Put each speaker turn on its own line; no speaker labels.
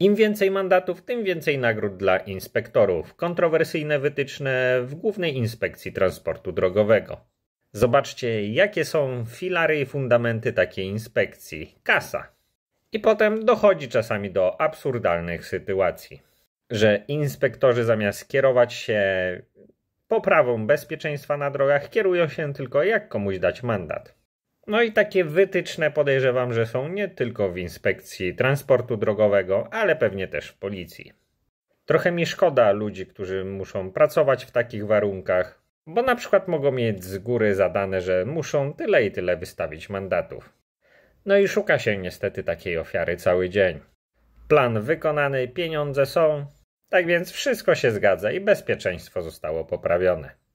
Im więcej mandatów, tym więcej nagród dla inspektorów. Kontrowersyjne wytyczne w Głównej Inspekcji Transportu Drogowego. Zobaczcie, jakie są filary i fundamenty takiej inspekcji. Kasa. I potem dochodzi czasami do absurdalnych sytuacji, że inspektorzy zamiast kierować się poprawą bezpieczeństwa na drogach, kierują się tylko jak komuś dać mandat. No i takie wytyczne podejrzewam, że są nie tylko w inspekcji transportu drogowego, ale pewnie też w policji. Trochę mi szkoda ludzi, którzy muszą pracować w takich warunkach, bo na przykład mogą mieć z góry zadane, że muszą tyle i tyle wystawić mandatów. No i szuka się niestety takiej ofiary cały dzień. Plan wykonany, pieniądze są, tak więc wszystko się zgadza i bezpieczeństwo
zostało poprawione.